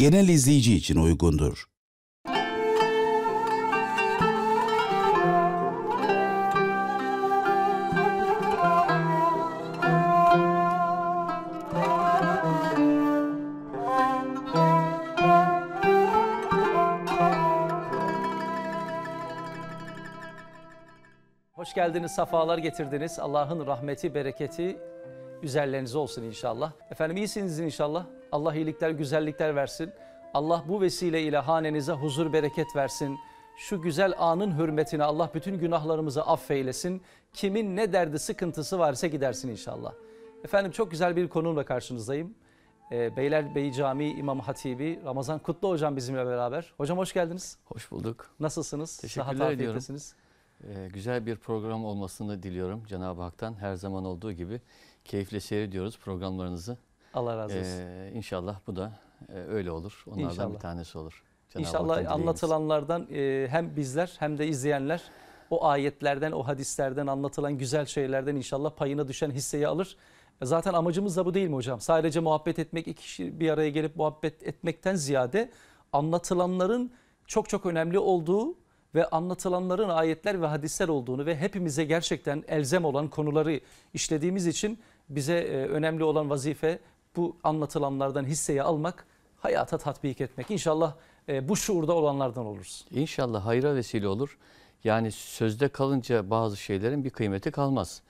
genel izleyici için uygundur. Hoş geldiniz, safalar getirdiniz. Allah'ın rahmeti, bereketi üzerlerinize olsun inşallah. Efendim iyisiniz inşallah. Allah iyilikler, güzellikler versin. Allah bu vesile ile hanenize huzur, bereket versin. Şu güzel anın hürmetine Allah bütün günahlarımızı affeylesin. Kimin ne derdi, sıkıntısı varsa gidersin inşallah. Efendim çok güzel bir konumla karşınızdayım. Ee, Beyler, Beylerbeyi Camii İmam Hatibi Ramazan Kutlu Hocam bizimle beraber. Hocam hoş geldiniz. Hoş bulduk. Nasılsınız? Teşekkürler ediyorum. Ee, güzel bir program olmasını diliyorum Cenab-ı Hak'tan. Her zaman olduğu gibi keyifle seyrediyoruz programlarınızı. Allah razı olsun. Ee, inşallah bu da e, öyle olur. Onlardan İnşallah. bir tanesi olur. Cenab-ı İnşallah anlatılanlardan e, hem bizler hem de izleyenler o ayetlerden, o hadislerden anlatılan güzel şeylerden inşallah payına düşen hisseyi alır. E, zaten amacımız da bu değil mi hocam? Sadece muhabbet etmek, iki kişi bir araya gelip muhabbet etmekten ziyade anlatılanların çok çok önemli olduğu ve anlatılanların ayetler ve hadisler olduğunu ve hepimize gerçekten elzem olan konuları işlediğimiz için bize e, önemli olan vazife bu anlatılanlardan hisseyi almak, hayata tatbik etmek. İnşallah e, bu şuurda olanlardan oluruz. İnşallah hayra vesile olur. Yani sözde kalınca bazı şeylerin bir kıymeti kalmaz.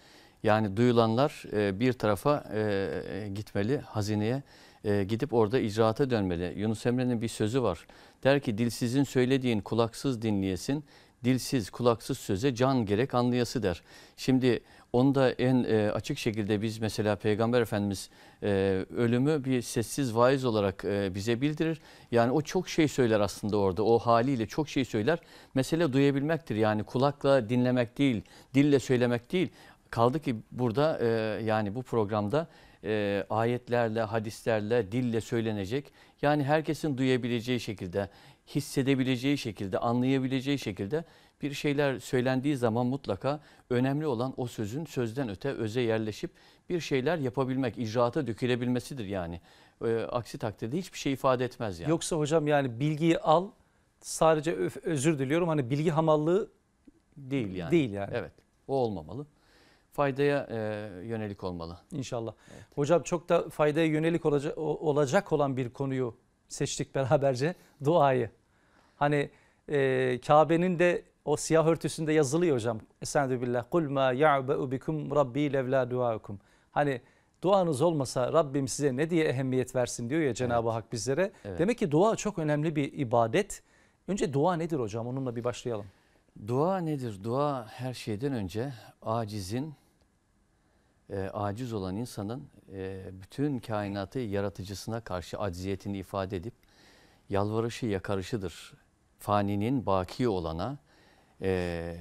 Yani duyulanlar e, bir tarafa e, e gitmeli, hazineye e, gidip orada icraata dönmeli. Yunus Emre'nin bir sözü var. Der ki dilsizin söylediğin kulaksız dinleyesin, dilsiz, kulaksız söze can gerek anlayası der. Şimdi onu da en e, açık şekilde biz mesela Peygamber Efendimiz e, ölümü bir sessiz vaiz olarak e, bize bildirir. Yani o çok şey söyler aslında orada. O haliyle çok şey söyler. Mesele duyabilmektir. Yani kulakla dinlemek değil, dille söylemek değil. Kaldı ki burada e, yani bu programda e, ayetlerle, hadislerle, dille söylenecek. Yani herkesin duyabileceği şekilde hissedebileceği şekilde, anlayabileceği şekilde bir şeyler söylendiği zaman mutlaka önemli olan o sözün sözden öte öze yerleşip bir şeyler yapabilmek, icraata dökülebilmesidir yani. E, aksi takdirde hiçbir şey ifade etmez yani. Yoksa hocam yani bilgiyi al sadece öf, özür diliyorum hani bilgi hamallığı değil yani. Değil yani. Evet o olmamalı. Faydaya e, yönelik olmalı. İnşallah. Evet. Hocam çok da faydaya yönelik olacak, olacak olan bir konuyu seçtik beraberce duayı. Hani e, Kabe'nin de o siyah örtüsünde yazılıyor hocam. Esenü billah. Kul ma ya'be'u bikum rabbi levla duakum. Hani duanız olmasa Rabbim size ne diye ehemmiyet versin diyor ya Cenab-ı evet. Hak bizlere. Evet. Demek ki dua çok önemli bir ibadet. Önce dua nedir hocam? Onunla bir başlayalım. Dua nedir? Dua her şeyden önce acizin, e, aciz olan insanın e, bütün kainatı yaratıcısına karşı acziyetini ifade edip yalvarışı yakarışıdır faninin baki olana e,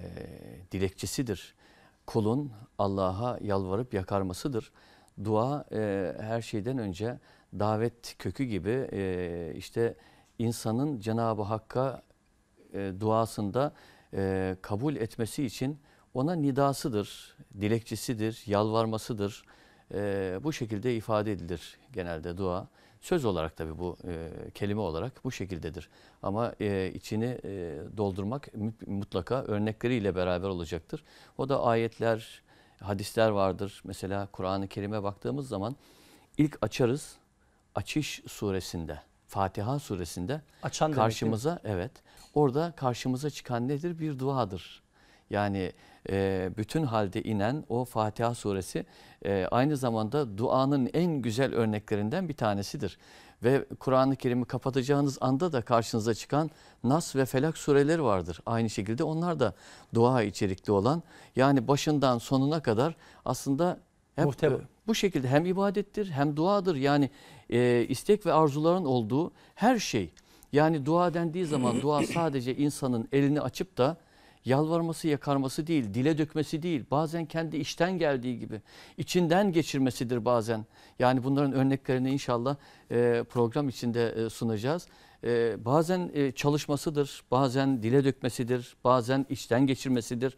dilekçesidir. Kulun Allah'a yalvarıp yakarmasıdır. Dua e, her şeyden önce davet kökü gibi e, işte insanın Cenab-ı Hakk'a e, duasında e, kabul etmesi için ona nidasıdır, dilekçesidir, yalvarmasıdır. E, bu şekilde ifade edilir genelde dua. Söz olarak tabi bu e, kelime olarak bu şekildedir. Ama e, içini e, doldurmak mutlaka örnekleriyle beraber olacaktır. O da ayetler, hadisler vardır. Mesela Kur'an-ı Kerim'e baktığımız zaman ilk açarız Açış suresinde. Fatiha suresinde Açan karşımıza evet orada karşımıza çıkan nedir? Bir duadır. Yani e, bütün halde inen o Fatiha suresi e, aynı zamanda duanın en güzel örneklerinden bir tanesidir. Ve Kur'an-ı Kerim'i kapatacağınız anda da karşınıza çıkan Nas ve Felak sureleri vardır. Aynı şekilde onlar da dua içerikli olan yani başından sonuna kadar aslında hep Muhteba. bu şekilde hem ibadettir hem duadır. Yani e, istek ve arzuların olduğu her şey. Yani dua dendiği zaman dua sadece insanın elini açıp da yalvarması, yakarması değil, dile dökmesi değil. Bazen kendi içten geldiği gibi, içinden geçirmesidir bazen. Yani bunların örneklerini inşallah e, program içinde e, sunacağız. E, bazen e, çalışmasıdır, bazen dile dökmesidir, bazen içten geçirmesidir,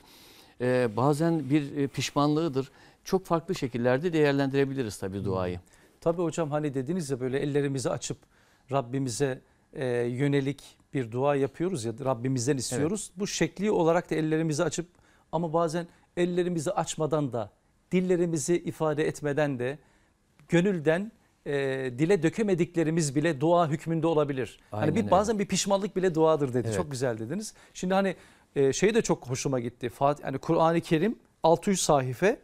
e, bazen bir e, pişmanlığıdır. Çok farklı şekillerde değerlendirebiliriz tabii hmm. duayı. Tabii hocam hani dediniz ya böyle ellerimizi açıp Rabbimize e, yönelik bir dua yapıyoruz ya Rabbimizden istiyoruz. Evet. Bu şekli olarak da ellerimizi açıp ama bazen ellerimizi açmadan da dillerimizi ifade etmeden de gönülden e, dile dökemediklerimiz bile dua hükmünde olabilir. Hani Aynen hani bir öyle. bazen bir pişmanlık bile duadır dedi. Evet. Çok güzel dediniz. Şimdi hani e, şey de çok hoşuma gitti. Fatih yani Kur'an-ı Kerim 600 sahife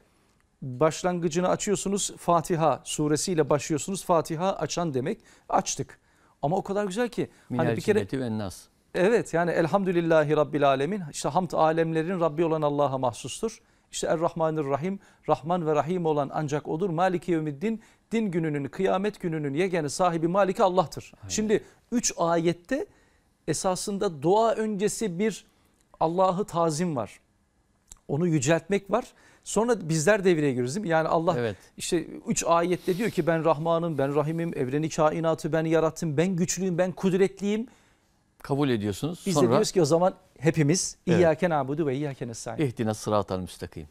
başlangıcını açıyorsunuz Fatiha suresiyle başlıyorsunuz. Fatiha açan demek. Açtık. Ama o kadar güzel ki. Minel hani bir kere ve nas. Evet yani elhamdülillahi rabbil alemin. İşte hamd alemlerin Rabbi olan Allah'a mahsustur. İşte Errahmanirrahim, Rahman ve Rahim olan ancak odur. Maliki yevmiddin, din gününün, kıyamet gününün yegane sahibi Maliki Allah'tır. Aynen. Şimdi 3 ayette esasında dua öncesi bir Allah'ı tazim var. Onu yüceltmek var. Sonra bizler devreye giriyoruz değil mi? Yani Allah evet. işte 3 ayette diyor ki ben Rahman'ım, ben Rahim'im, evreni kainatı ben yarattım, ben güçlüyüm, ben kudretliyim. Kabul ediyorsunuz. Biz Sonra... de diyoruz ki o zaman hepimiz evet. İyyâken abudu ve İyyâken esâin. İhdine sıratal müstakim.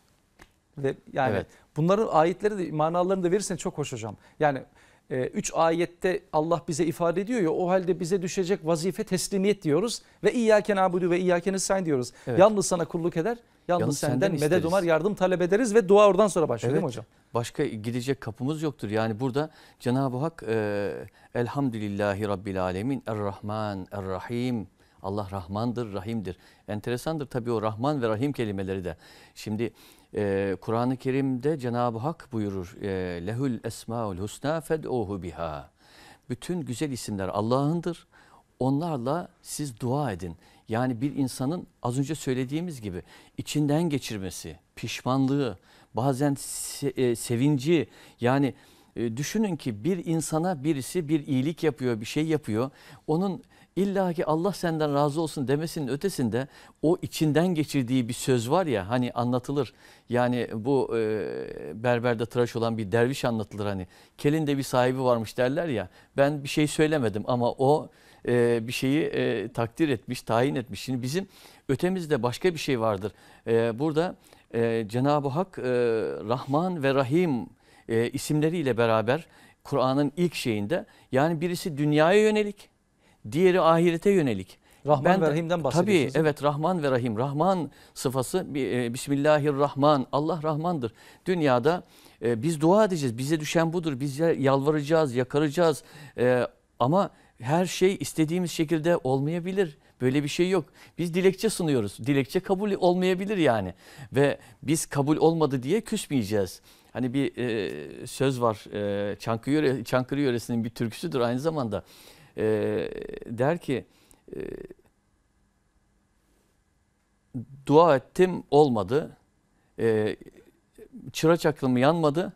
Ve yani evet. bunların ayetleri de manalarını da verirsen çok hoş hocam. Yani 3 e, ayette Allah bize ifade ediyor ya o halde bize düşecek vazife teslimiyet diyoruz. Ve İyyâken abudu ve İyyâken esâin diyoruz. Evet. Yalnız sana kulluk eder Yalnız, Yalnız senden, senden medet umar yardım talep ederiz ve dua oradan sonra başlıyor evet. değil mi hocam? Başka gidecek kapımız yoktur. Yani burada Cenab-ı Hak e, Elhamdülillahi Rabbil Alemin Er-Rahman Er-Rahim Allah Rahmandır, Rahim'dir. Enteresandır tabii o Rahman ve Rahim kelimeleri de. Şimdi e, Kur'an-ı Kerim'de Cenab-ı Hak buyurur. E, Lehül esmaul husna fed'uhu biha. Bütün güzel isimler Allah'ındır. Onlarla siz dua edin. Yani bir insanın az önce söylediğimiz gibi içinden geçirmesi, pişmanlığı, bazen se e, sevinci yani e, düşünün ki bir insana birisi bir iyilik yapıyor, bir şey yapıyor. Onun İlla ki Allah senden razı olsun demesinin ötesinde o içinden geçirdiği bir söz var ya hani anlatılır. Yani bu e, berberde tıraş olan bir derviş anlatılır hani. Kelin de bir sahibi varmış derler ya ben bir şey söylemedim ama o e, bir şeyi e, takdir etmiş, tayin etmiş. Şimdi bizim ötemizde başka bir şey vardır. E, burada e, Cenab-ı Hak e, Rahman ve Rahim e, isimleriyle beraber Kur'an'ın ilk şeyinde yani birisi dünyaya yönelik, diğeri ahirete yönelik. Rahman ben, ve Rahim'den bahsediyorsunuz. Tabii evet Rahman ve Rahim. Rahman sıfası e, Bismillahirrahman. Allah Rahmandır. Dünyada e, biz dua edeceğiz. Bize düşen budur. Biz yalvaracağız, yakaracağız. E, ama her şey istediğimiz şekilde olmayabilir. Böyle bir şey yok. Biz dilekçe sunuyoruz. Dilekçe kabul olmayabilir yani. Ve biz kabul olmadı diye küsmeyeceğiz. Hani bir e, söz var. E, Çankırı, yöre, Çankırı yöresinin bir türküsüdür aynı zamanda. E, der ki e, dua ettim olmadı. E, çıra çaklım yanmadı.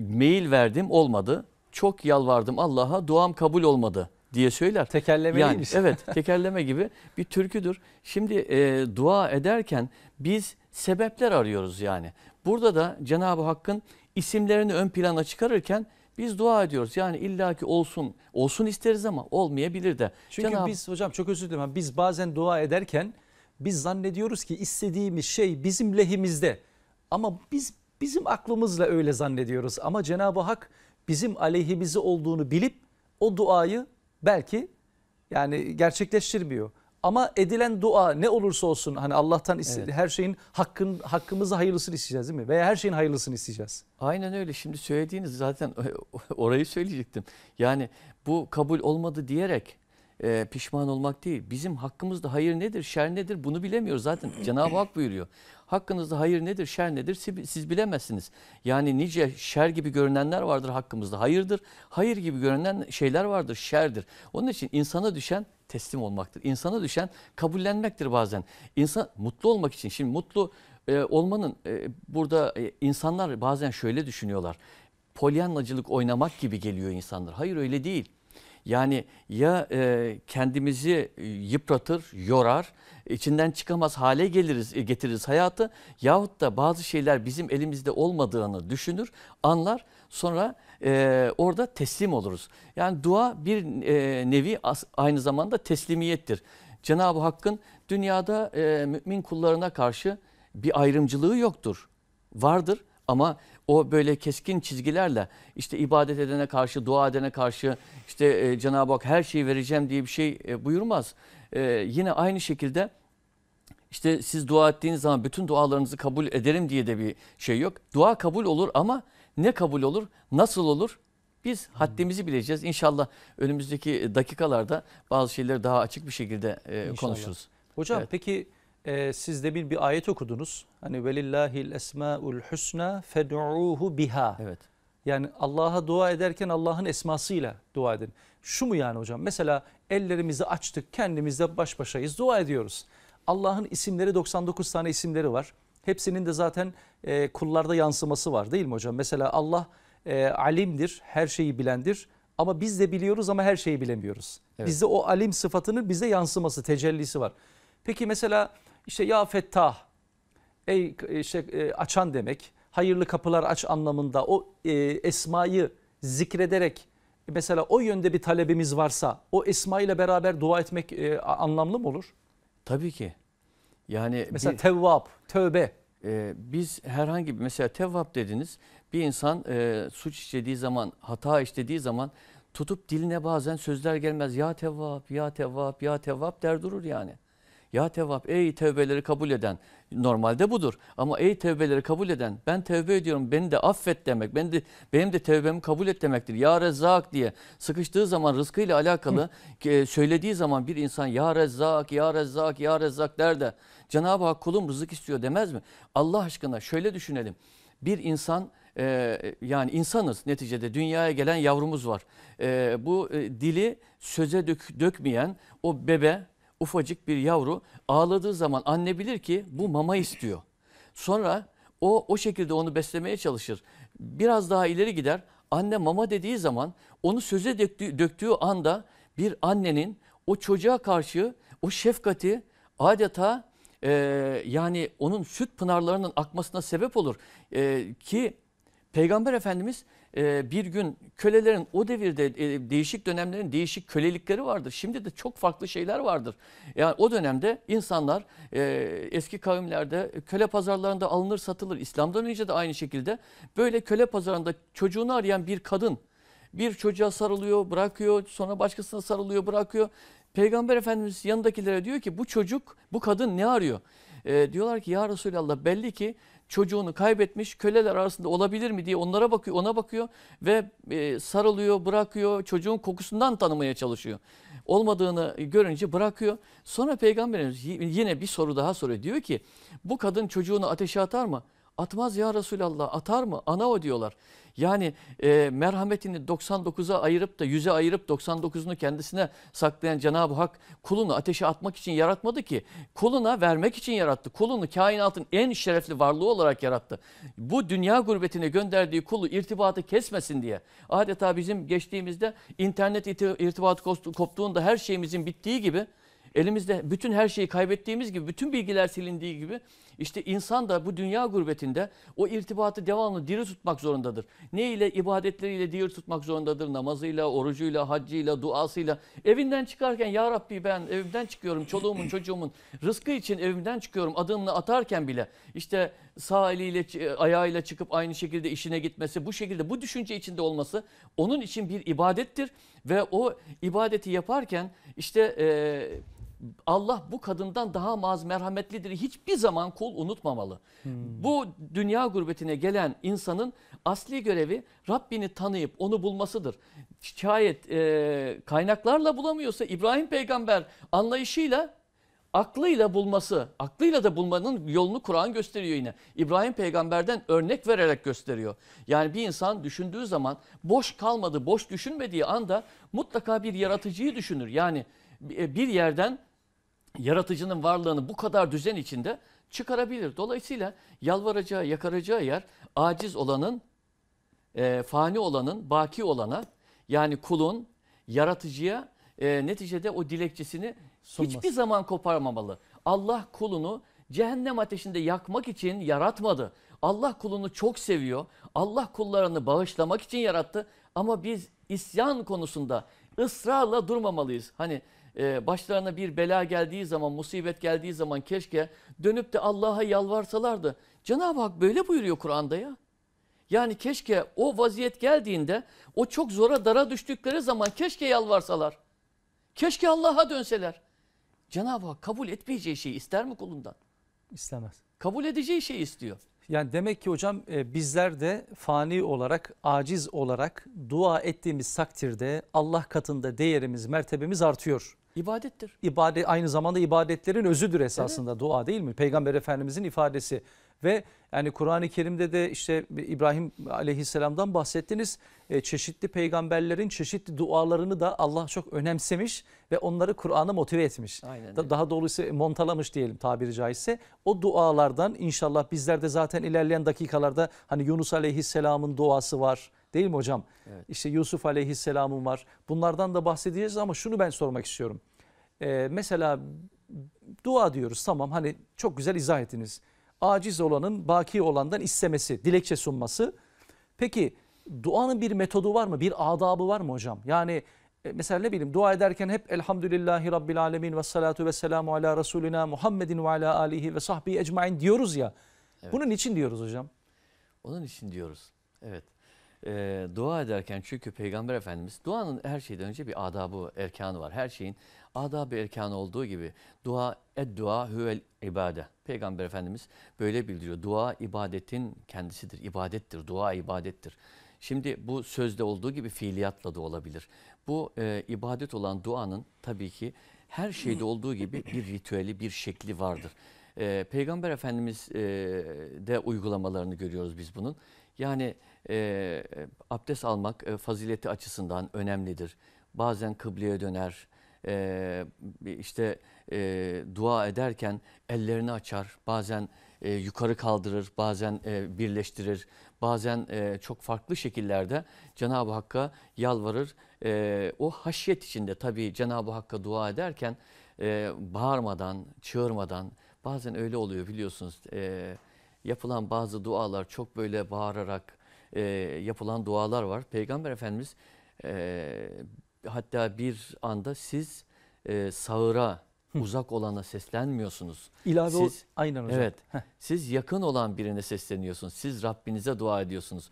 Mail verdim olmadı çok yalvardım Allah'a duam kabul olmadı diye söyler. Tekerleme yani, değil Evet tekerleme gibi bir türküdür. Şimdi e, dua ederken biz sebepler arıyoruz yani. Burada da Cenab-ı Hakk'ın isimlerini ön plana çıkarırken biz dua ediyoruz. Yani illaki olsun, olsun isteriz ama olmayabilir de. Çünkü Cenab biz hocam çok özür dilerim. Biz bazen dua ederken biz zannediyoruz ki istediğimiz şey bizim lehimizde. Ama biz bizim aklımızla öyle zannediyoruz. Ama Cenab-ı Hak bizim aleyhimize olduğunu bilip o duayı belki yani gerçekleştirmiyor. Ama edilen dua ne olursa olsun hani Allah'tan evet. her şeyin hakkın hakkımızı hayırlısını isteyeceğiz değil mi? Veya her şeyin hayırlısını isteyeceğiz. Aynen öyle. Şimdi söylediğiniz zaten orayı söyleyecektim. Yani bu kabul olmadı diyerek e, pişman olmak değil. Bizim hakkımızda hayır nedir, şer nedir bunu bilemiyoruz zaten. Cenab-ı Hak buyuruyor. Hakkınızda hayır nedir, şer nedir siz bilemezsiniz. Yani nice şer gibi görünenler vardır hakkımızda hayırdır. Hayır gibi görünen şeyler vardır, şerdir. Onun için insana düşen teslim olmaktır. İnsana düşen kabullenmektir bazen. İnsan mutlu olmak için şimdi mutlu e, olmanın e, burada e, insanlar bazen şöyle düşünüyorlar. Polyanlacılık oynamak gibi geliyor insanlar. Hayır öyle değil. Yani ya e, kendimizi e, yıpratır, yorar, içinden çıkamaz hale geliriz, e, getiririz hayatı yahut da bazı şeyler bizim elimizde olmadığını düşünür, anlar sonra e, orada teslim oluruz. Yani dua bir e, nevi aynı zamanda teslimiyettir. Cenab-ı Hakk'ın dünyada e, mümin kullarına karşı bir ayrımcılığı yoktur. Vardır ama o böyle keskin çizgilerle işte ibadet edene karşı, dua edene karşı işte e, Cenab-ı Hak her şeyi vereceğim diye bir şey e, buyurmaz. E, yine aynı şekilde işte siz dua ettiğiniz zaman bütün dualarınızı kabul ederim diye de bir şey yok. Dua kabul olur ama ne kabul olur, nasıl olur biz haddimizi bileceğiz. İnşallah önümüzdeki dakikalarda bazı şeyleri daha açık bir şekilde e, konuşuruz. Hocam evet. peki e, siz de bir, bir ayet okudunuz. Hani velillahil esmaul husna fed'uhu biha. Evet. Yani Allah'a dua ederken Allah'ın esmasıyla dua edin. Şu mu yani hocam? Mesela ellerimizi açtık, kendimizle baş başayız, dua ediyoruz. Allah'ın isimleri 99 tane isimleri var. Hepsinin de zaten e, kullarda yansıması var değil mi hocam? Mesela Allah e, alimdir, her şeyi bilendir. Ama biz de biliyoruz ama her şeyi bilemiyoruz. Evet. Bizde o alim sıfatının bize yansıması, tecellisi var. Peki mesela işte ya fettah, ey e, işte e, açan demek, hayırlı kapılar aç anlamında o e, esmayı zikrederek mesela o yönde bir talebimiz varsa o esma ile beraber dua etmek anlamlı mı olur? Tabii ki. Yani mesela bir, tevvap, tövbe. E, biz herhangi bir mesela tevvap dediniz. Bir insan e, suç işlediği zaman, hata işlediği zaman tutup diline bazen sözler gelmez. Ya tevvap, ya tevvap, ya tevvap der durur yani. Ya tevap, ey tevbeleri kabul eden normalde budur. Ama ey tevbeleri kabul eden ben tevbe ediyorum beni de affet demek. Ben de, benim de tevbemi kabul et demektir. Ya Rezzak diye sıkıştığı zaman rızkıyla alakalı e, söylediği zaman bir insan ya Rezzak ya Rezzak ya Rezzak der de Cenab-ı Hak kulum rızık istiyor demez mi? Allah aşkına şöyle düşünelim. Bir insan e, yani insanız neticede dünyaya gelen yavrumuz var. E, bu e, dili söze dök, dökmeyen o bebe ufacık bir yavru ağladığı zaman anne bilir ki bu mama istiyor. Sonra o o şekilde onu beslemeye çalışır. Biraz daha ileri gider. Anne mama dediği zaman onu söze döktüğü, anda bir annenin o çocuğa karşı o şefkati adeta e, yani onun süt pınarlarının akmasına sebep olur. E, ki Peygamber Efendimiz ee, bir gün kölelerin o devirde e, değişik dönemlerin değişik kölelikleri vardır. Şimdi de çok farklı şeyler vardır. Yani o dönemde insanlar e, eski kavimlerde köle pazarlarında alınır satılır. İslam'dan önce de aynı şekilde böyle köle pazarında çocuğunu arayan bir kadın bir çocuğa sarılıyor bırakıyor sonra başkasına sarılıyor bırakıyor. Peygamber Efendimiz yanındakilere diyor ki bu çocuk bu kadın ne arıyor? E, diyorlar ki ya Resulallah belli ki çocuğunu kaybetmiş köleler arasında olabilir mi diye onlara bakıyor ona bakıyor ve e, sarılıyor bırakıyor çocuğun kokusundan tanımaya çalışıyor. Olmadığını görünce bırakıyor. Sonra peygamberimiz yine bir soru daha soruyor. Diyor ki bu kadın çocuğunu ateşe atar mı? Atmaz ya Resulallah atar mı? Ana o diyorlar. Yani e, merhametini 99'a ayırıp da 100'e ayırıp 99'unu kendisine saklayan Cenab-ı Hak kulunu ateşe atmak için yaratmadı ki. Kuluna vermek için yarattı. Kulunu kainatın en şerefli varlığı olarak yarattı. Bu dünya gurbetine gönderdiği kulu irtibatı kesmesin diye. Adeta bizim geçtiğimizde internet irtibatı koptuğunda her şeyimizin bittiği gibi Elimizde bütün her şeyi kaybettiğimiz gibi, bütün bilgiler silindiği gibi işte insan da bu dünya gurbetinde o irtibatı devamlı diri tutmak zorundadır. Ne ile ibadetleriyle diri tutmak zorundadır. Namazıyla, orucuyla, haccıyla, duasıyla. Evinden çıkarken ya Rabbi ben evimden çıkıyorum. Çoluğumun, çocuğumun rızkı için evimden çıkıyorum. Adımını atarken bile işte sağ eliyle, e, ayağıyla çıkıp aynı şekilde işine gitmesi, bu şekilde bu düşünce içinde olması onun için bir ibadettir ve o ibadeti yaparken işte e, Allah bu kadından daha maz merhametlidir. Hiçbir zaman kul unutmamalı. Hmm. Bu dünya gurbetine gelen insanın asli görevi Rabbini tanıyıp onu bulmasıdır. Şayet e, kaynaklarla bulamıyorsa İbrahim peygamber anlayışıyla aklıyla bulması, aklıyla da bulmanın yolunu Kur'an gösteriyor yine. İbrahim peygamberden örnek vererek gösteriyor. Yani bir insan düşündüğü zaman boş kalmadı, boş düşünmediği anda mutlaka bir yaratıcıyı düşünür. Yani e, bir yerden yaratıcının varlığını bu kadar düzen içinde çıkarabilir. Dolayısıyla yalvaracağı, yakaracağı yer aciz olanın, e, fani olanın, baki olana yani kulun yaratıcıya e, neticede o dilekçesini Sunmaz. hiçbir zaman koparmamalı. Allah kulunu cehennem ateşinde yakmak için yaratmadı. Allah kulunu çok seviyor. Allah kullarını bağışlamak için yarattı. Ama biz isyan konusunda ısrarla durmamalıyız. Hani ee, başlarına bir bela geldiği zaman, musibet geldiği zaman keşke dönüp de Allah'a yalvarsalardı. Cenab-ı Hak böyle buyuruyor Kur'an'da ya. Yani keşke o vaziyet geldiğinde o çok zora dara düştükleri zaman keşke yalvarsalar. Keşke Allah'a dönseler. Cenab-ı Hak kabul etmeyeceği şeyi ister mi kulundan? İstemez. Kabul edeceği şeyi istiyor. Yani demek ki hocam e, bizler de fani olarak, aciz olarak dua ettiğimiz takdirde Allah katında değerimiz, mertebemiz artıyor. İbadettir. İbadet aynı zamanda ibadetlerin özüdür esasında evet. dua değil mi? Peygamber Efendimizin ifadesi ve yani Kur'an-ı Kerim'de de işte İbrahim Aleyhisselam'dan bahsettiniz. E, çeşitli peygamberlerin çeşitli dualarını da Allah çok önemsemiş ve onları Kur'an'a motive etmiş. Aynen. Da, daha doğrusu montalamış diyelim tabiri caizse. O dualardan inşallah bizler de zaten ilerleyen dakikalarda hani Yunus Aleyhisselam'ın duası var Değil mi hocam? Evet. İşte Yusuf Aleyhisselam'ın var. Bunlardan da bahsedeceğiz ama şunu ben sormak istiyorum. Ee, mesela dua diyoruz tamam hani çok güzel izah ettiniz. Aciz olanın baki olandan istemesi, dilekçe sunması. Peki duanın bir metodu var mı? Bir adabı var mı hocam? Yani e, mesela ne bileyim dua ederken hep elhamdülillahi rabbil alemin ve salatu ve selamu ala resulina Muhammedin ve ala alihi ve sahbihi ecmain diyoruz ya. Evet. Bunun için diyoruz hocam. Onun için diyoruz. Evet e, dua ederken çünkü Peygamber Efendimiz duanın her şeyden önce bir adabı, erkanı var. Her şeyin adabı erkanı olduğu gibi dua ed dua huvel ibade. Peygamber Efendimiz böyle bildiriyor. Dua ibadetin kendisidir, ibadettir, dua ibadettir. Şimdi bu sözde olduğu gibi fiiliyatla da olabilir. Bu e, ibadet olan duanın tabii ki her şeyde olduğu gibi bir ritüeli, bir şekli vardır. E, Peygamber Efendimiz e, de uygulamalarını görüyoruz biz bunun. Yani ee, e, abdest almak e, fazileti açısından önemlidir. Bazen kıbleye döner, e, işte e, dua ederken ellerini açar, bazen e, yukarı kaldırır, bazen e, birleştirir, bazen e, çok farklı şekillerde Cenab-ı Hakk'a yalvarır. E, o haşyet içinde tabii Cenab-ı Hakk'a dua ederken e, bağırmadan, çığırmadan bazen öyle oluyor biliyorsunuz. E, yapılan bazı dualar çok böyle bağırarak, e, yapılan dualar var. Peygamber Efendimiz e, hatta bir anda siz e, sağıra uzak olana seslenmiyorsunuz. İlave siz, o, aynen hocam. Evet. Heh. Siz yakın olan birine sesleniyorsunuz. Siz Rabbinize dua ediyorsunuz.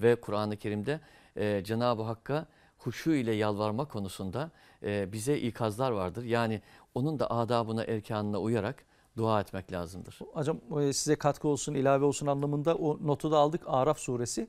Ve Kur'an-ı Kerim'de e, Cenab-ı Hakk'a huşu ile yalvarma konusunda e, bize ikazlar vardır. Yani onun da adabına, erkanına uyarak dua etmek lazımdır. Hocam e, size katkı olsun, ilave olsun anlamında o notu da aldık Araf suresi.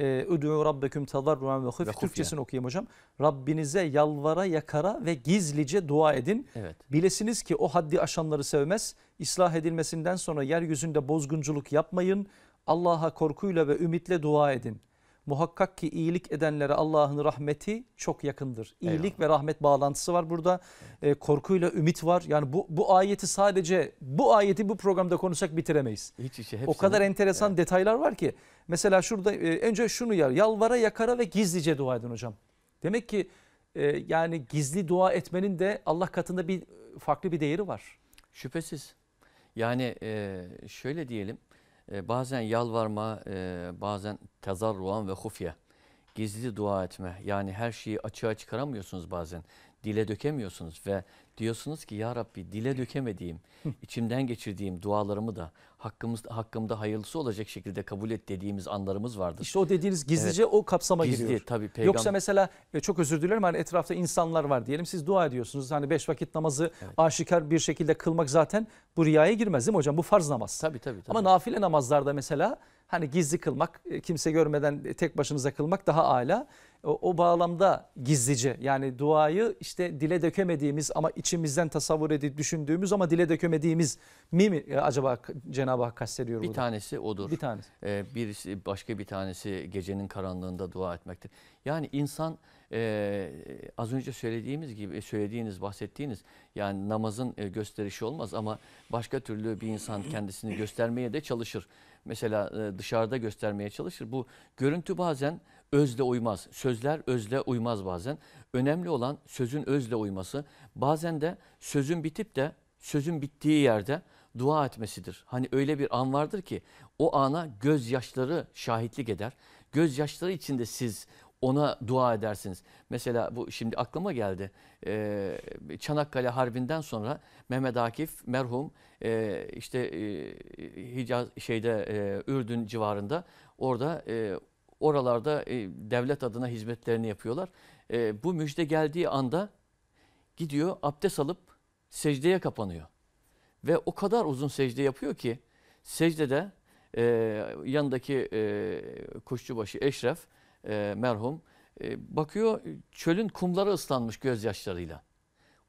Ee, Üdû rabbeküm tadarruan ve hıf. Türkçesini okuyayım hocam. Rabbinize yalvara yakara ve gizlice dua edin. Evet. Bilesiniz ki o haddi aşanları sevmez. İslah edilmesinden sonra yeryüzünde bozgunculuk yapmayın. Allah'a korkuyla ve ümitle dua edin. Muhakkak ki iyilik edenlere Allah'ın rahmeti çok yakındır. İyilik Eyvallah. ve rahmet bağlantısı var burada. E, korkuyla ümit var. Yani bu, bu ayeti sadece bu ayeti bu programda konuşsak bitiremeyiz. Hiç hiç hepsini. O kadar enteresan evet. detaylar var ki. Mesela şurada e, önce şunu yar. Yalvara yakara ve gizlice dua edin hocam. Demek ki e, yani gizli dua etmenin de Allah katında bir farklı bir değeri var. Şüphesiz. Yani e, şöyle diyelim ee, bazen yalvarma, e, bazen tezarruan ve hufye, gizli dua etme. Yani her şeyi açığa çıkaramıyorsunuz bazen dile dökemiyorsunuz ve diyorsunuz ki ya Rabbi dile dökemediğim, içimden geçirdiğim dualarımı da hakkımız hakkımda hayırlısı olacak şekilde kabul et dediğimiz anlarımız vardır. İşte o dediğiniz gizlice evet. o kapsama Gizli, giriyor. Tabii peygamber. Yoksa mesela e, çok özür dilerim hani etrafta insanlar var diyelim siz dua ediyorsunuz. Hani beş vakit namazı evet. aşikar bir şekilde kılmak zaten bu riyaya girmez değil mi hocam? Bu farz namaz. Tabii tabii. tabii. Ama nafile namazlarda mesela Hani gizli kılmak e, kimse görmeden e, tek başınıza kılmak daha ala. O, o bağlamda gizlice yani duayı işte dile dökemediğimiz ama içimizden tasavvur edip düşündüğümüz ama dile dökemediğimiz mi, mi e, acaba Cenab-ı Hak kastediyor bir burada? Bir tanesi odur. Bir tanesi. Ee, birisi başka bir tanesi gecenin karanlığında dua etmektir. Yani insan e, az önce söylediğimiz gibi söylediğiniz bahsettiğiniz yani namazın gösterişi olmaz ama başka türlü bir insan kendisini göstermeye de çalışır mesela e, dışarıda göstermeye çalışır. Bu görüntü bazen özle uymaz. Sözler özle uymaz bazen. Önemli olan sözün özle uyması. Bazen de sözün bitip de sözün bittiği yerde dua etmesidir. Hani öyle bir an vardır ki o ana gözyaşları şahitlik eder. Gözyaşları içinde siz ona dua edersiniz. Mesela bu şimdi aklıma geldi. Ee, Çanakkale Harbi'nden sonra Mehmet Akif merhum e, işte e, Hicaz şeyde e, Ürdün civarında orada oralarda devlet adına hizmetlerini yapıyorlar. bu müjde geldiği anda gidiyor abdest alıp secdeye kapanıyor. Ve o kadar uzun secde yapıyor ki secdede e, yanındaki e, kuşçubaşı Eşref e, merhum. E, bakıyor çölün kumları ıslanmış gözyaşlarıyla.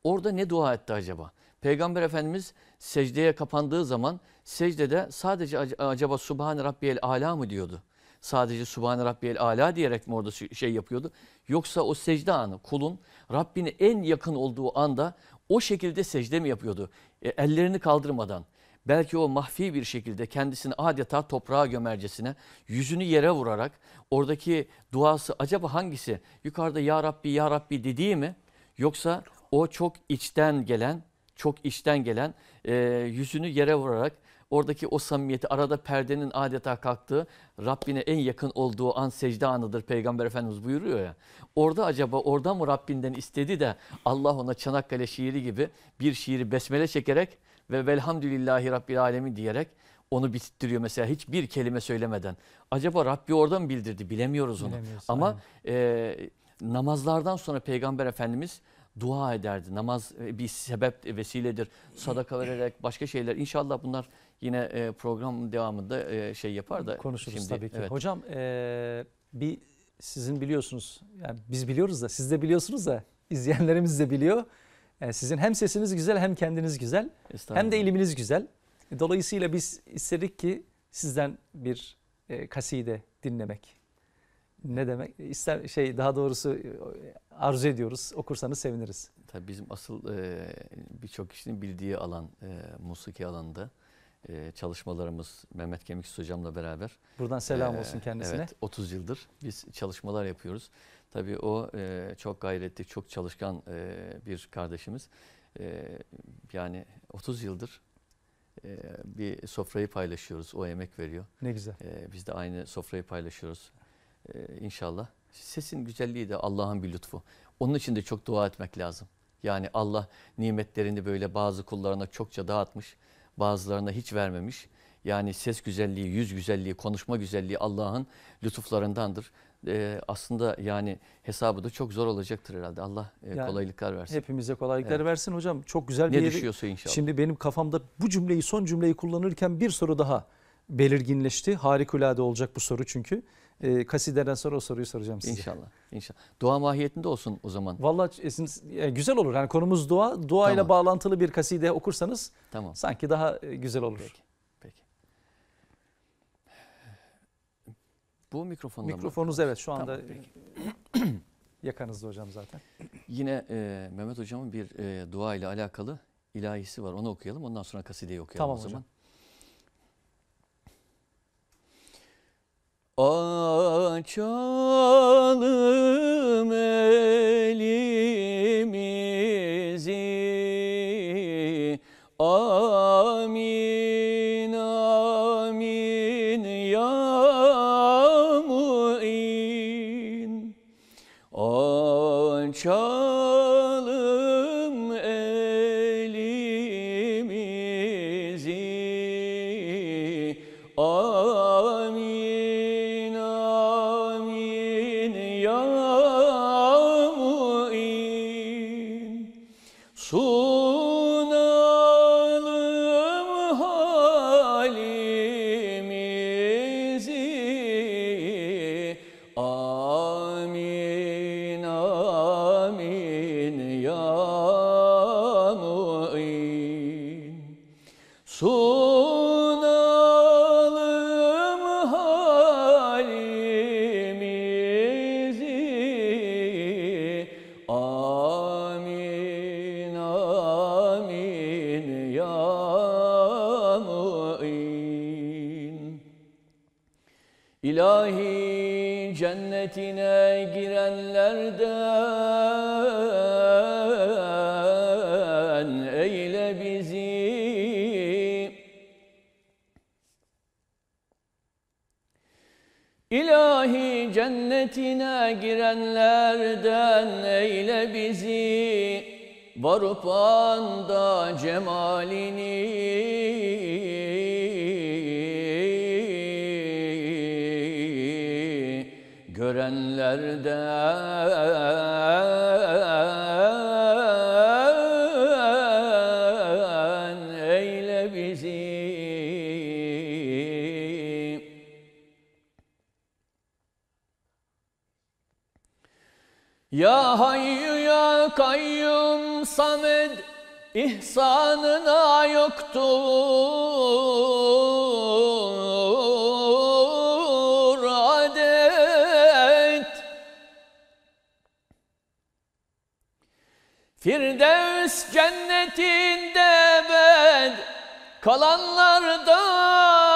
Orada ne dua etti acaba? Peygamber Efendimiz secdeye kapandığı zaman secdede sadece acaba Subhane Rabbiyel Ala mı diyordu? Sadece Subhane Rabbiyel Ala diyerek mi orada şey yapıyordu? Yoksa o secde anı kulun Rabbine en yakın olduğu anda o şekilde secde mi yapıyordu? E, ellerini kaldırmadan belki o mahfi bir şekilde kendisini adeta toprağa gömercesine yüzünü yere vurarak oradaki duası acaba hangisi yukarıda Ya Rabbi Ya Rabbi dediği mi yoksa o çok içten gelen çok içten gelen e, yüzünü yere vurarak oradaki o samimiyeti arada perdenin adeta kalktığı Rabbine en yakın olduğu an secde anıdır Peygamber Efendimiz buyuruyor ya. Orada acaba orada mı Rabbinden istedi de Allah ona Çanakkale şiiri gibi bir şiiri besmele çekerek ve velhamdülillahi rabbil alemi diyerek onu bitiriyor mesela hiçbir kelime söylemeden. Acaba Rabbi oradan bildirdi bilemiyoruz onu. Ama e, namazlardan sonra Peygamber Efendimiz dua ederdi. Namaz e, bir sebep e, vesiledir. Sadaka vererek başka şeyler. İnşallah bunlar yine e, program devamında şey yapar da konuşuruz şimdi, tabii ki. Evet. Hocam e, bir sizin biliyorsunuz. Yani biz biliyoruz da siz de biliyorsunuz da izleyenlerimiz de biliyor. E, sizin hem sesiniz güzel hem kendiniz güzel hem de ilminiz güzel. E, dolayısıyla biz istedik ki sizden bir e, kaside dinlemek. Ne demek? İster şey daha doğrusu arzu ediyoruz. Okursanız seviniriz. Tabii bizim asıl birçok kişinin bildiği alan musiki alanında çalışmalarımız Mehmet Kemik hocamla beraber. Buradan selam olsun kendisine. Evet 30 yıldır biz çalışmalar yapıyoruz. Tabii o e, çok gayretli, çok çalışkan e, bir kardeşimiz. E, yani 30 yıldır e, bir sofrayı paylaşıyoruz. O emek veriyor. Ne güzel. E, biz de aynı sofrayı paylaşıyoruz. E, inşallah. Sesin güzelliği de Allah'ın bir lütfu. Onun için de çok dua etmek lazım. Yani Allah nimetlerini böyle bazı kullarına çokça dağıtmış, bazılarına hiç vermemiş. Yani ses güzelliği, yüz güzelliği, konuşma güzelliği Allah'ın lütuflarındandır e, aslında yani hesabı da çok zor olacaktır herhalde. Allah e, yani kolaylıklar versin. Hepimize kolaylıklar evet. versin hocam. Çok güzel ne bir Ne yeri... düşüyorsa inşallah. Şimdi benim kafamda bu cümleyi son cümleyi kullanırken bir soru daha belirginleşti. Harikulade olacak bu soru çünkü. E, ee, kasideden sonra o soruyu soracağım size. İnşallah. İnşallah. Dua mahiyetinde olsun o zaman. Valla e, e, güzel olur. Yani konumuz dua. Dua ile tamam. bağlantılı bir kaside okursanız tamam. sanki daha e, güzel olur. Peki. Bu mikrofonda Mikrofonunuz mı? evet şu anda tamam, yakanızda hocam zaten. Yine e, Mehmet hocamın bir e, dua ile alakalı ilahisi var. Onu okuyalım. Ondan sonra kasideyi okuyalım tamam, o zaman. Hocam. Açalım elimi kayyum samed ihsanına yoktur adet Firdevs cennetinde ben kalanlardan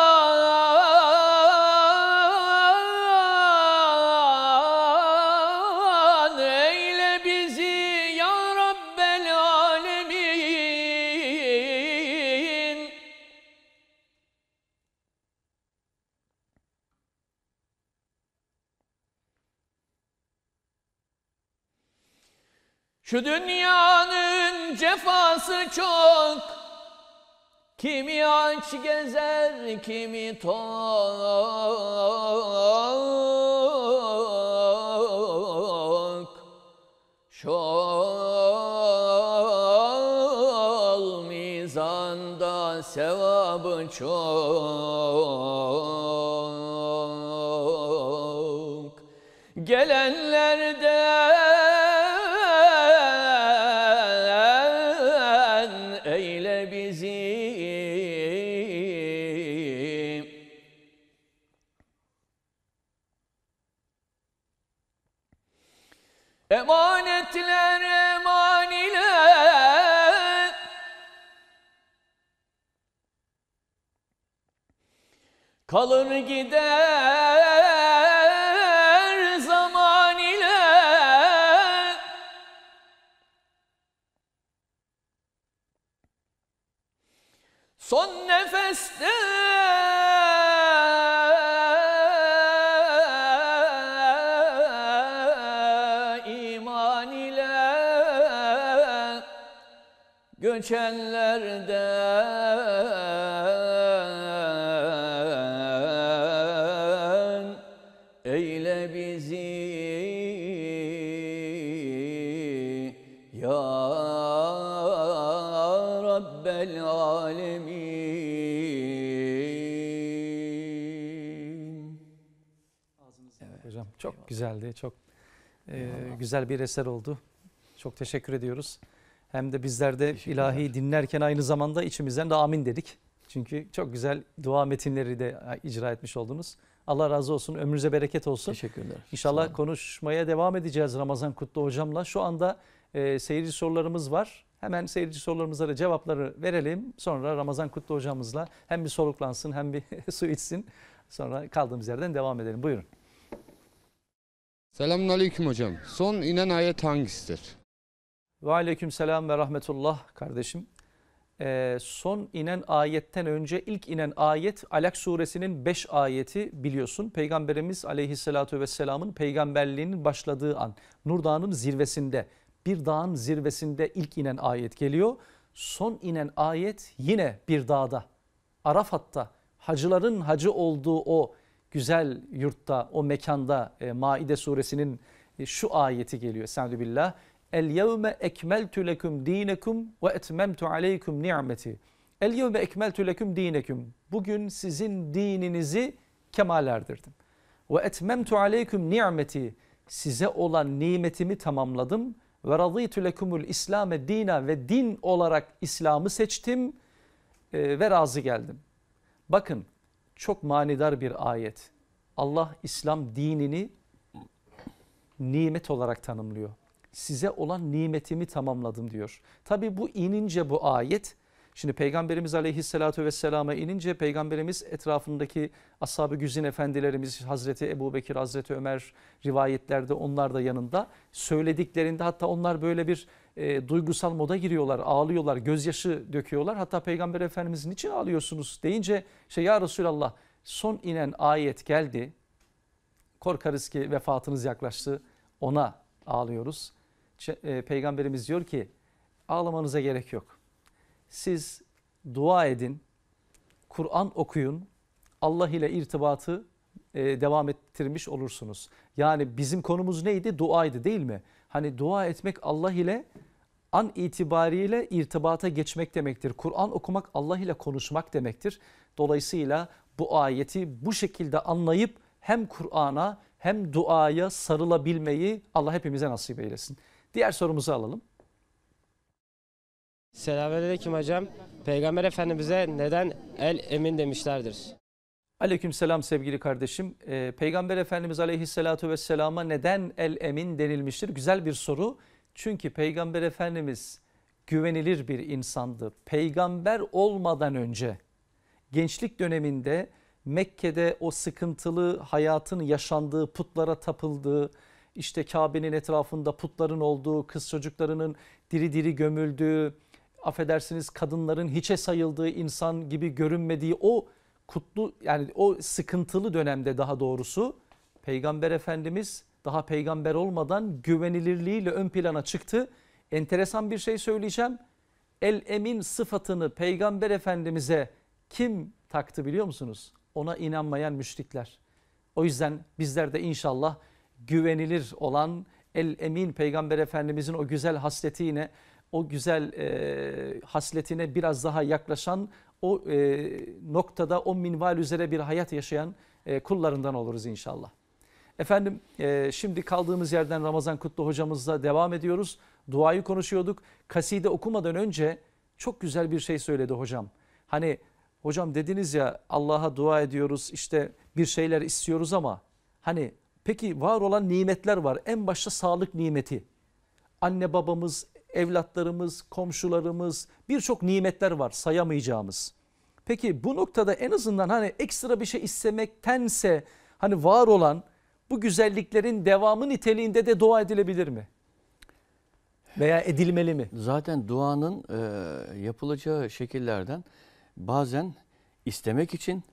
Şu dünyanın cefası çok Kimi aç gezer, kimi tok Şol mizanda sevabı çok Emanetler eman ile Kalır gider göçenlerden eyle bizi ya Rabbel alemin. Evet, hocam çok güzeldi, çok e, güzel bir eser oldu. Çok teşekkür ediyoruz. Hem de bizler de ilahi dinlerken aynı zamanda içimizden de amin dedik. Çünkü çok güzel dua metinleri de e, icra etmiş oldunuz. Allah razı olsun. Ömrünüze bereket olsun. Teşekkürler. İnşallah konuşmaya devam edeceğiz Ramazan Kutlu hocamla. Şu anda e, seyirci sorularımız var. Hemen seyirci sorularımıza da cevapları verelim. Sonra Ramazan Kutlu hocamızla hem bir soluklansın hem bir su içsin. Sonra kaldığımız yerden devam edelim. Buyurun. Selamun Aleyküm hocam. Son inen ayet hangisidir? Ve aleyküm selam ve rahmetullah kardeşim. Ee, son inen ayetten önce ilk inen ayet Alak suresinin 5 ayeti biliyorsun. Peygamberimiz aleyhissalatü vesselamın peygamberliğinin başladığı an Nur Dağı'nın zirvesinde bir dağın zirvesinde ilk inen ayet geliyor. Son inen ayet yine bir dağda Arafat'ta hacıların hacı olduğu o güzel yurtta o mekanda e, Maide suresinin e, şu ayeti geliyor. Sendübillah. El yevme ekmeltu leküm dinekum ve etmemtu aleykum ni'meti. El yevme ekmeltu leküm dinekum. Bugün sizin dininizi kemal erdirdim. Ve etmemtu aleykum ni'meti. Size olan nimetimi tamamladım. Ve radıytu lekumul islame dina ve din olarak İslam'ı seçtim e, ve razı geldim. Bakın çok manidar bir ayet. Allah İslam dinini nimet olarak tanımlıyor size olan nimetimi tamamladım diyor. Tabi bu inince bu ayet Şimdi Peygamberimiz aleyhissalatü vesselama inince Peygamberimiz etrafındaki ashab-ı güzin efendilerimiz Hazreti Ebu Bekir, Hazreti Ömer rivayetlerde onlar da yanında söylediklerinde hatta onlar böyle bir e, duygusal moda giriyorlar, ağlıyorlar, gözyaşı döküyorlar. Hatta Peygamber Efendimiz niçin ağlıyorsunuz deyince şey ya Resulallah son inen ayet geldi korkarız ki vefatınız yaklaştı ona ağlıyoruz. E, Peygamberimiz diyor ki ağlamanıza gerek yok. Siz dua edin, Kur'an okuyun, Allah ile irtibatı e, devam ettirmiş olursunuz. Yani bizim konumuz neydi? Duaydı değil mi? Hani dua etmek Allah ile an itibariyle irtibata geçmek demektir. Kur'an okumak Allah ile konuşmak demektir. Dolayısıyla bu ayeti bu şekilde anlayıp hem Kur'an'a hem duaya sarılabilmeyi Allah hepimize nasip eylesin. Diğer sorumuzu alalım. Selamünaleyküm hocam. Peygamber Efendimiz'e neden el emin demişlerdir? Aleykümselam sevgili kardeşim. Ee, Peygamber Efendimiz aleyhissalatu vesselama neden el emin denilmiştir? Güzel bir soru. Çünkü Peygamber Efendimiz güvenilir bir insandı. Peygamber olmadan önce gençlik döneminde Mekke'de o sıkıntılı hayatın yaşandığı, putlara tapıldığı, işte Kabe'nin etrafında putların olduğu, kız çocuklarının diri diri gömüldüğü, affedersiniz kadınların hiçe sayıldığı, insan gibi görünmediği o kutlu yani o sıkıntılı dönemde daha doğrusu Peygamber Efendimiz daha peygamber olmadan güvenilirliğiyle ön plana çıktı. Enteresan bir şey söyleyeceğim. El emin sıfatını peygamber efendimize kim taktı biliyor musunuz? Ona inanmayan müşrikler. O yüzden bizler de inşallah güvenilir olan el emin peygamber efendimizin o güzel hasleti o güzel e, hasletine biraz daha yaklaşan o e, noktada o minval üzere bir hayat yaşayan e, kullarından oluruz inşallah. Efendim e, şimdi kaldığımız yerden Ramazan Kutlu hocamızla devam ediyoruz. Duayı konuşuyorduk. Kaside okumadan önce çok güzel bir şey söyledi hocam. Hani hocam dediniz ya Allah'a dua ediyoruz işte bir şeyler istiyoruz ama hani Peki var olan nimetler var. En başta sağlık nimeti. Anne babamız, evlatlarımız, komşularımız birçok nimetler var sayamayacağımız. Peki bu noktada en azından hani ekstra bir şey istemektense hani var olan bu güzelliklerin devamı niteliğinde de dua edilebilir mi? Veya edilmeli mi? Zaten duanın e, yapılacağı şekillerden bazen istemek için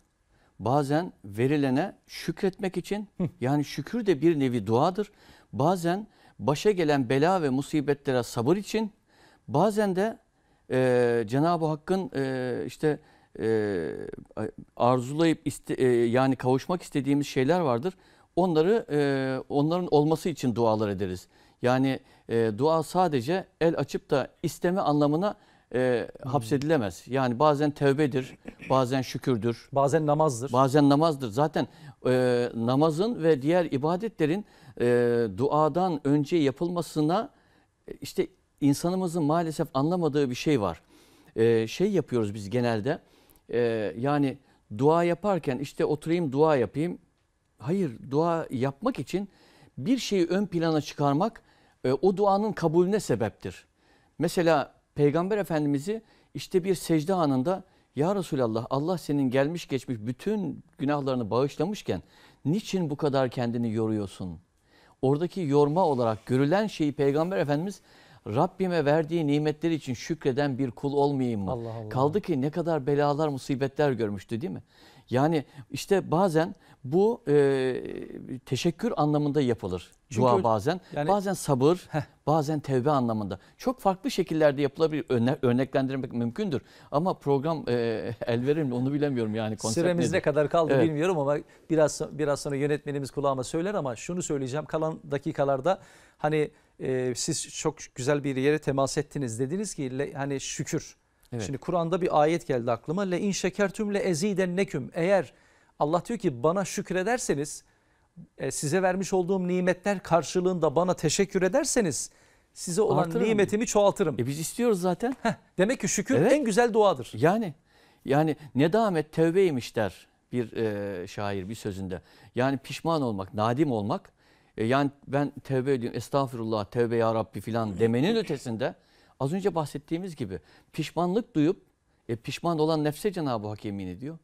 bazen verilene şükretmek için yani şükür de bir nevi duadır. Bazen başa gelen bela ve musibetlere sabır için bazen de e, Cenab-ı Hakk'ın e, işte e, arzulayıp iste, e, yani kavuşmak istediğimiz şeyler vardır. Onları e, onların olması için dualar ederiz. Yani e, dua sadece el açıp da isteme anlamına e, hapsedilemez. Yani bazen tevbedir, bazen şükürdür. Bazen namazdır. Bazen namazdır. Zaten e, namazın ve diğer ibadetlerin e, duadan önce yapılmasına e, işte insanımızın maalesef anlamadığı bir şey var. E, şey yapıyoruz biz genelde e, yani dua yaparken işte oturayım dua yapayım. Hayır dua yapmak için bir şeyi ön plana çıkarmak e, o duanın kabulüne sebeptir. Mesela Peygamber Efendimiz'i işte bir secde anında ya Resulallah Allah senin gelmiş geçmiş bütün günahlarını bağışlamışken niçin bu kadar kendini yoruyorsun? Oradaki yorma olarak görülen şeyi Peygamber Efendimiz Rabbime verdiği nimetler için şükreden bir kul olmayayım mı? Allah Allah. Kaldı ki ne kadar belalar, musibetler görmüştü değil mi? Yani işte bazen bu e, teşekkür anlamında yapılır Çünkü dua bazen. Yani, bazen sabır, heh. bazen tevbe anlamında. Çok farklı şekillerde yapılabilir. Örne örneklendirmek mümkündür. Ama program e, el verir mi onu bilemiyorum yani. Süremiz nedir? ne kadar kaldı evet. bilmiyorum ama biraz biraz sonra yönetmenimiz kulağıma söyler ama şunu söyleyeceğim. Kalan dakikalarda hani e, siz çok güzel bir yere temas ettiniz. Dediniz ki hani şükür Evet. Şimdi Kur'an'da bir ayet geldi aklıma. Le in şekertüm le eziden neküm. Eğer Allah diyor ki bana şükrederseniz e, size vermiş olduğum nimetler karşılığında bana teşekkür ederseniz size olan Artırım. nimetimi çoğaltırım. E biz istiyoruz zaten. Heh, demek ki şükür evet. en güzel duadır. Yani yani ne nedamet tevbeymiş der bir e, şair bir sözünde. Yani pişman olmak, nadim olmak. E, yani ben tevbe ediyorum, estağfurullah, tevbe ya Rabbi filan demenin ötesinde Az önce bahsettiğimiz gibi pişmanlık duyup e, pişman olan nefse Cenab-ı Hak yemin ediyor.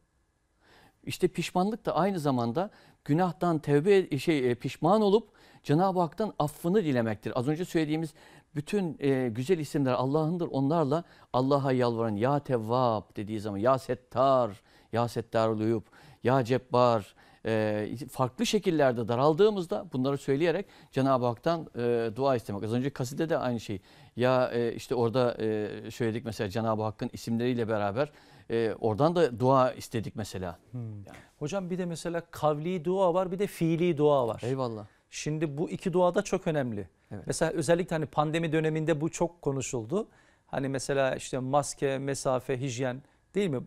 İşte pişmanlık da aynı zamanda günahtan tevbe şey e, pişman olup Cenab-ı Hak'tan affını dilemektir. Az önce söylediğimiz bütün e, güzel isimler Allah'ındır. Onlarla Allah'a yalvaran ya Tevvab dediği zaman ya Settar, ya settar Uyub, ya Cebbar, ee, farklı şekillerde daraldığımızda bunları söyleyerek Cenab-ı Hak'tan e, dua istemek. Az önce kaside de aynı şey. Ya e, işte orada e, söyledik mesela Cenab-ı Hakk'ın isimleriyle beraber oradan da dua istedik mesela. Hmm. Hocam bir de mesela kavli dua var bir de fiili dua var. Eyvallah. Şimdi bu iki dua da çok önemli. Evet. Mesela özellikle hani pandemi döneminde bu çok konuşuldu. Hani mesela işte maske, mesafe, hijyen değil mi?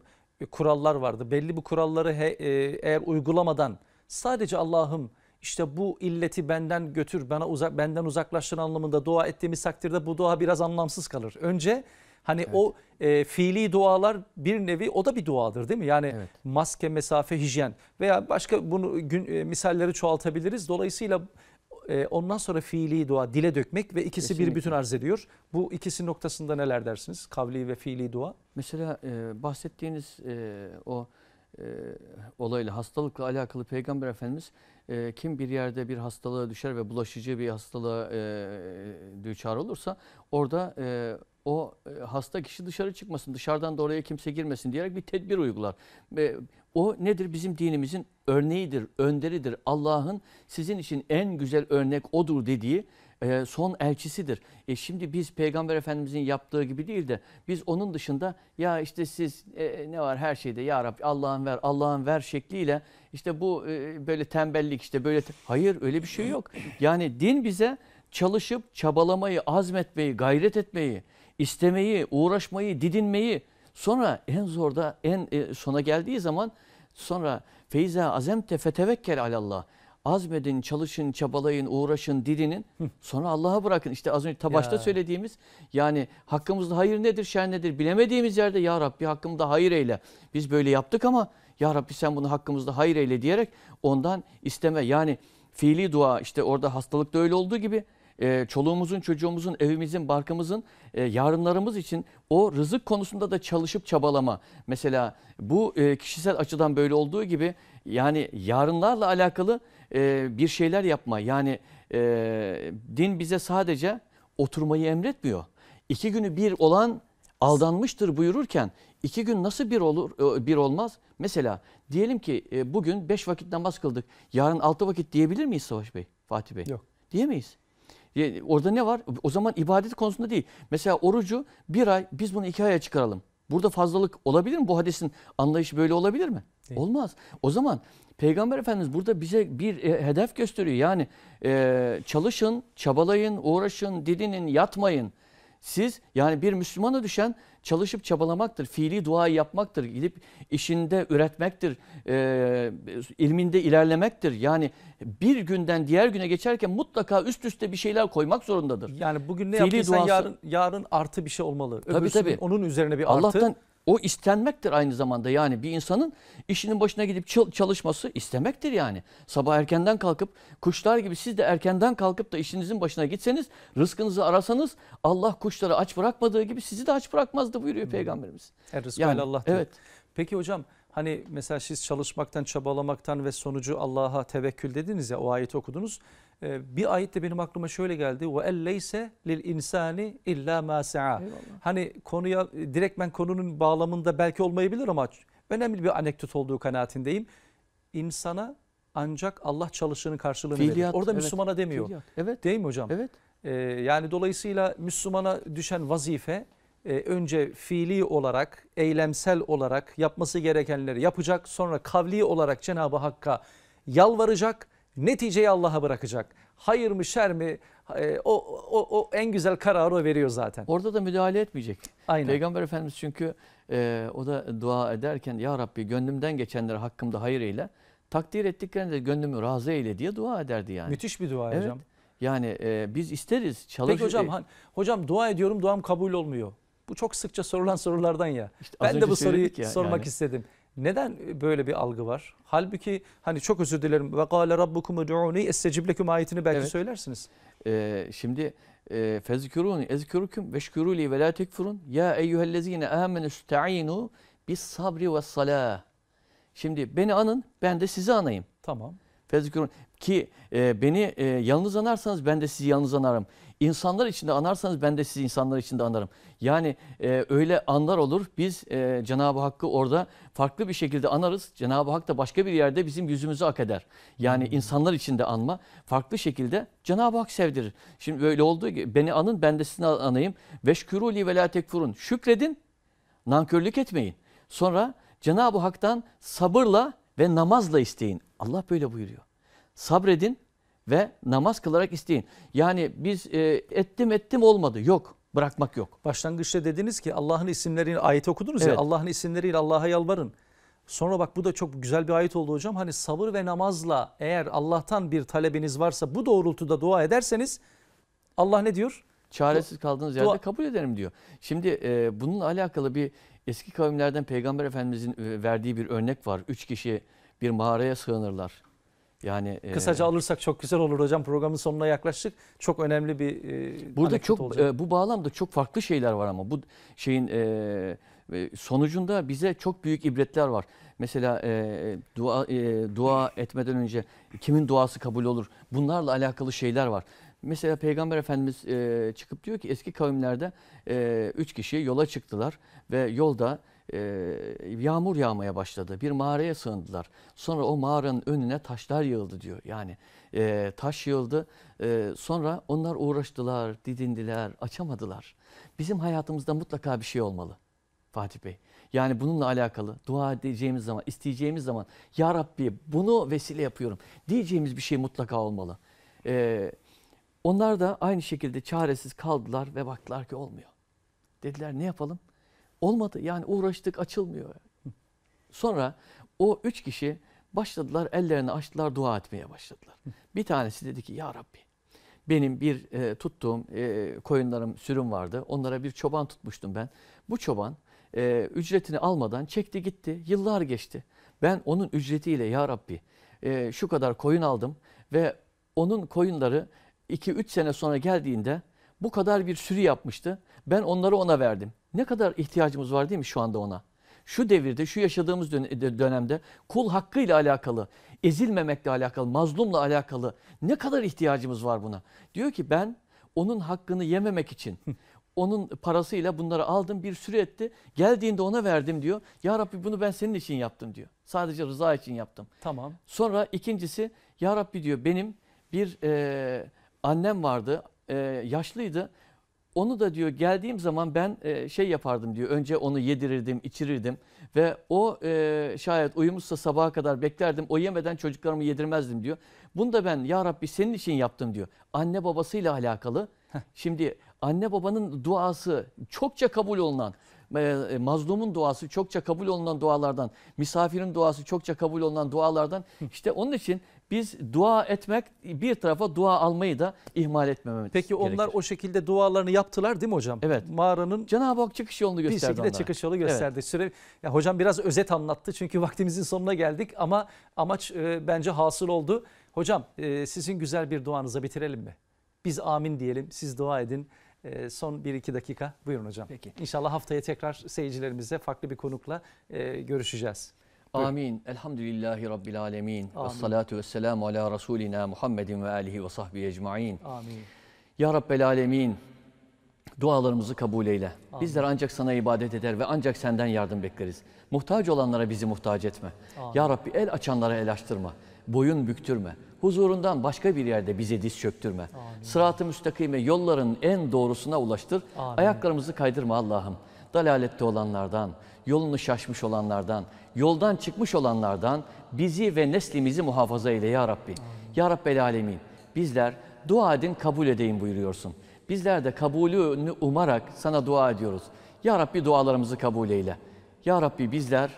kurallar vardı. Belli bu kuralları he, e, eğer uygulamadan sadece Allah'ım işte bu illeti benden götür, bana uzak, benden uzaklaştır anlamında dua ettiğimiz takdirde bu dua biraz anlamsız kalır. Önce hani evet. o e, fiili dualar bir nevi o da bir duadır değil mi? Yani evet. maske, mesafe, hijyen veya başka bunu gün, e, misalleri çoğaltabiliriz. Dolayısıyla e, ondan sonra fiili dua dile dökmek ve ikisi Kesinlikle. bir bütün arz ediyor. Bu ikisi noktasında neler dersiniz? Kavli ve fiili dua. Mesela e, bahsettiğiniz e, o e, olayla hastalıkla alakalı Peygamber Efendimiz e, kim bir yerde bir hastalığa düşer ve bulaşıcı bir hastalığa e, e düçar olursa orada e, o e, hasta kişi dışarı çıkmasın, dışarıdan da oraya kimse girmesin diyerek bir tedbir uygular. Ve o nedir? Bizim dinimizin örneğidir, önderidir. Allah'ın sizin için en güzel örnek odur dediği e, son elçisidir. E şimdi biz Peygamber Efendimizin yaptığı gibi değil de biz onun dışında ya işte siz e, ne var her şeyde ya Rabbi Allah'ın ver Allah'ın ver şekliyle işte bu e, böyle tembellik işte böyle te hayır öyle bir şey yok. Yani din bize çalışıp çabalamayı, azmetmeyi, gayret etmeyi, istemeyi, uğraşmayı, didinmeyi sonra en zorda en e, sona geldiği zaman sonra feyza azemte fetevekkel alallah. Azmedin, çalışın, çabalayın, uğraşın, didinin. Sonra Allah'a bırakın. İşte az önce tabaşta ya. söylediğimiz yani hakkımızda hayır nedir, şer nedir bilemediğimiz yerde ya Rabbi hakkımda hayır eyle. Biz böyle yaptık ama ya Rabbi sen bunu hakkımızda hayır eyle diyerek ondan isteme. Yani fiili dua işte orada hastalıkta öyle olduğu gibi ee, çoluğumuzun, çocuğumuzun, evimizin, barkımızın e, yarınlarımız için o rızık konusunda da çalışıp çabalama. Mesela bu e, kişisel açıdan böyle olduğu gibi yani yarınlarla alakalı e, bir şeyler yapma. Yani din bize sadece oturmayı emretmiyor. İki günü bir olan aldanmıştır buyururken iki gün nasıl bir olur bir olmaz? Mesela diyelim ki bugün beş vakit namaz kıldık. Yarın altı vakit diyebilir miyiz Savaş Bey, Fatih Bey? Yok. Diyemeyiz. Orada ne var? O zaman ibadet konusunda değil. Mesela orucu bir ay biz bunu iki aya çıkaralım. Burada fazlalık olabilir mi? Bu hadisin anlayışı böyle olabilir mi? Değil. Olmaz. O zaman Peygamber Efendimiz burada bize bir e, hedef gösteriyor. Yani e, çalışın, çabalayın, uğraşın, didinin, yatmayın. Siz yani bir Müslümana düşen çalışıp çabalamaktır, fiili dua yapmaktır, gidip işinde üretmektir, e, ilminde ilerlemektir. Yani bir günden diğer güne geçerken mutlaka üst üste bir şeyler koymak zorundadır. Yani bugün ne fiili yaptıysan duası... yarın, yarın artı bir şey olmalı. Öbürsünün tabii, tabii. onun üzerine bir artı. Allah'tan o istenmektir aynı zamanda yani bir insanın işinin başına gidip çalışması istemektir yani. Sabah erkenden kalkıp kuşlar gibi siz de erkenden kalkıp da işinizin başına gitseniz rızkınızı arasanız Allah kuşları aç bırakmadığı gibi sizi de aç bırakmazdı buyuruyor hmm. Peygamberimiz. Er rızkı yani, Allah Evet. Peki hocam hani mesela siz çalışmaktan çabalamaktan ve sonucu Allah'a tevekkül dediniz ya o ayeti okudunuz. Ee, bir ayet de benim aklıma şöyle geldi. Ve elleyse lil insani illa ma sa'a. Hani konuya direkt ben konunun bağlamında belki olmayabilir ama önemli bir anekdot olduğu kanaatindeyim. İnsana ancak Allah çalışının karşılığını Fiiliyat, verir. Orada evet. Müslümana demiyor. Fiiliyat, evet. Değil mi hocam? Evet. Ee, yani dolayısıyla Müslümana düşen vazife e, önce fiili olarak, eylemsel olarak yapması gerekenleri yapacak. Sonra kavli olarak Cenab-ı Hakk'a yalvaracak Neticeyi Allah'a bırakacak. Hayır mı şer mi e, o, o, o en güzel kararı o veriyor zaten. Orada da müdahale etmeyecek. Aynen. Peygamber Efendimiz çünkü e, o da dua ederken ya Rabbi gönlümden geçenleri hakkımda hayır eyle. Takdir ettiklerinde gönlümü razı eyle diye dua ederdi yani. Müthiş bir dua evet. hocam. Yani e, biz isteriz. Çalış Peki hocam, hani, hocam dua ediyorum duam kabul olmuyor. Bu çok sıkça sorulan sorulardan ya. İşte ben de bu soruyu ya, sormak yani. istedim. Neden e, böyle bir algı var? Halbuki hani çok özür dilerim. Ve kâle rabbukum ud'ûni estecib lekum ayetini belki evet. söylersiniz. Ee, şimdi e, fezkürûni ezkürüküm veşkürûli ve lâ tekfurun. Ya eyyühellezîne âmenü sta'inû bis sabri ve salâh. Şimdi beni anın ben de sizi anayım. Tamam. Fezikurun ki e, beni e, yalnız anarsanız ben de sizi yalnız anarım. İnsanlar içinde anarsanız ben de sizi insanlar içinde anarım. Yani e, öyle anlar olur. Biz e, Cenab-ı Hakk'ı orada farklı bir şekilde anarız. Cenab-ı Hak da başka bir yerde bizim yüzümüzü ak eder. Yani hmm. insanlar içinde anma farklı şekilde Cenab-ı Hak sevdirir. Şimdi böyle olduğu gibi beni anın ben de sizi anayım. Veşküruli ve la tekfurun. Şükredin, nankörlük etmeyin. Sonra Cenab-ı Hak'tan sabırla ve namazla isteyin. Allah böyle buyuruyor. Sabredin ve namaz kılarak isteyin. Yani biz e, ettim ettim olmadı. Yok. Bırakmak yok. Başlangıçta dediniz ki Allah'ın isimlerini ayet okudunuz evet. ya Allah'ın isimleriyle Allah'a yalvarın. Sonra bak bu da çok güzel bir ayet oldu hocam. Hani sabır ve namazla eğer Allah'tan bir talebiniz varsa bu doğrultuda dua ederseniz Allah ne diyor? Çaresiz kaldığınız yerde kabul ederim diyor. Şimdi e, bununla alakalı bir Eski kavimlerden Peygamber Efendimizin e, verdiği bir örnek var. Üç kişi bir mağaraya sığınırlar. Yani e, kısaca e, alırsak çok güzel olur hocam. Programın sonuna yaklaştık. Çok önemli bir e, Burada çok E, bu bağlamda çok farklı şeyler var ama bu şeyin e, e, sonucunda bize çok büyük ibretler var. Mesela e, dua e, dua etmeden önce kimin duası kabul olur? Bunlarla alakalı şeyler var. Mesela Peygamber Efendimiz e, çıkıp diyor ki eski kavimlerde e, üç kişi yola çıktılar ve yolda e, yağmur yağmaya başladı. Bir mağaraya sığındılar. Sonra o mağaranın önüne taşlar yığıldı diyor. Yani e, taş yığıldı. E, sonra onlar uğraştılar, didindiler, açamadılar. Bizim hayatımızda mutlaka bir şey olmalı Fatih Bey. Yani bununla alakalı dua edeceğimiz zaman, isteyeceğimiz zaman Ya Rabbi bunu vesile yapıyorum diyeceğimiz bir şey mutlaka olmalı. Ee, onlar da aynı şekilde çaresiz kaldılar ve baktılar ki olmuyor. Dediler ne yapalım? Olmadı yani uğraştık açılmıyor. Sonra o üç kişi başladılar ellerini açtılar dua etmeye başladılar. Bir tanesi dedi ki ya Rabbi benim bir e, tuttuğum e, koyunlarım sürüm vardı. Onlara bir çoban tutmuştum ben. Bu çoban e, ücretini almadan çekti gitti. Yıllar geçti. Ben onun ücretiyle ya Rabbi e, şu kadar koyun aldım ve onun koyunları 2-3 sene sonra geldiğinde bu kadar bir sürü yapmıştı. Ben onları ona verdim. Ne kadar ihtiyacımız var değil mi şu anda ona? Şu devirde, şu yaşadığımız e, dönemde kul hakkıyla alakalı, ezilmemekle alakalı, mazlumla alakalı ne kadar ihtiyacımız var buna? Diyor ki ben onun hakkını yememek için onun parasıyla bunları aldım bir sürü etti. Geldiğinde ona verdim diyor. Ya Rabbi bunu ben senin için yaptım diyor. Sadece rıza için yaptım. Tamam. Sonra ikincisi Ya Rabbi diyor benim bir e, annem vardı e, yaşlıydı. Onu da diyor geldiğim zaman ben e, şey yapardım diyor. Önce onu yedirirdim, içirirdim ve o e, şayet uyumuşsa sabaha kadar beklerdim. O yemeden çocuklarımı yedirmezdim diyor. Bunu da ben ya Rabbi senin için yaptım diyor. Anne babasıyla alakalı. Şimdi anne babanın duası çokça kabul olunan, e, e, mazlumun duası çokça kabul olunan dualardan, misafirin duası çokça kabul olunan dualardan işte onun için biz dua etmek bir tarafa dua almayı da ihmal etmememiz Peki onlar gerekir. o şekilde dualarını yaptılar değil mi hocam? Evet. Mağaranın Cenab-ı Hak çıkış yolunu gösterdi Bir şekilde onlara. çıkış yolu gösterdi. Evet. Süre, ya hocam biraz özet anlattı çünkü vaktimizin sonuna geldik ama amaç e, bence hasıl oldu. Hocam e, sizin güzel bir duanıza bitirelim mi? Biz amin diyelim siz dua edin. E, son 1-2 dakika buyurun hocam. Peki. İnşallah haftaya tekrar seyircilerimizle farklı bir konukla e, görüşeceğiz. Amin. Elhamdülillahi Rabbil alemin. Amin. Ve salatu ve selamu ala Resulina Muhammedin ve alihi ve sahbihi ecmain. Amin. Ya Rabbel alemin. Dualarımızı kabul eyle. Amin. Bizler ancak sana ibadet eder ve ancak senden yardım bekleriz. Muhtaç olanlara bizi muhtaç etme. Amin. Ya Rabbi el açanlara el açtırma. Boyun büktürme. Huzurundan başka bir yerde bize diz çöktürme. Amin. Sırat-ı müstakime yolların en doğrusuna ulaştır. Amin. Ayaklarımızı kaydırma Allah'ım dalalette olanlardan, yolunu şaşmış olanlardan, yoldan çıkmış olanlardan bizi ve neslimizi muhafaza eyle ya Rabbi. Ya Rabbel Alemin bizler dua edin kabul edeyim buyuruyorsun. Bizler de kabulünü umarak sana dua ediyoruz. Ya Rabbi dualarımızı kabul eyle. Ya Rabbi bizler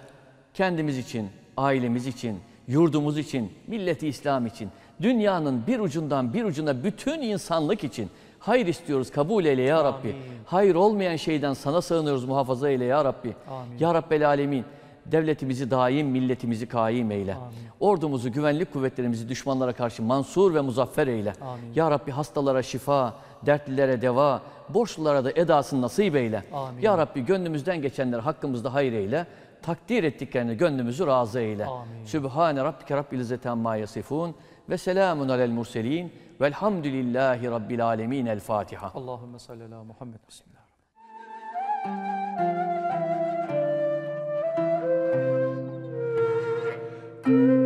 kendimiz için, ailemiz için, yurdumuz için, milleti İslam için, dünyanın bir ucundan bir ucuna bütün insanlık için Hayır istiyoruz kabul eyle ya Rabbi. Amin. Hayır olmayan şeyden sana sığınıyoruz muhafaza eyle ya Rabbi. Amin. Ya Rabbel Alemin devletimizi daim, milletimizi kaim eyle. Amin. Ordumuzu, güvenlik kuvvetlerimizi düşmanlara karşı mansur ve muzaffer eyle. Amin. Ya Rabbi hastalara şifa, dertlilere deva, borçlulara da edasını nasip eyle. Amin. Ya Rabbi gönlümüzden geçenler hakkımızda hayır eyle. Takdir ettiklerini gönlümüzü razı eyle. Amin. Sübhane Rabbike Rabbil İzzeti Amma Yasifun. وسلام على المرسلين والحمد لله رب العالمين الفاتحة اللهم صل على محمد بسم الله thank you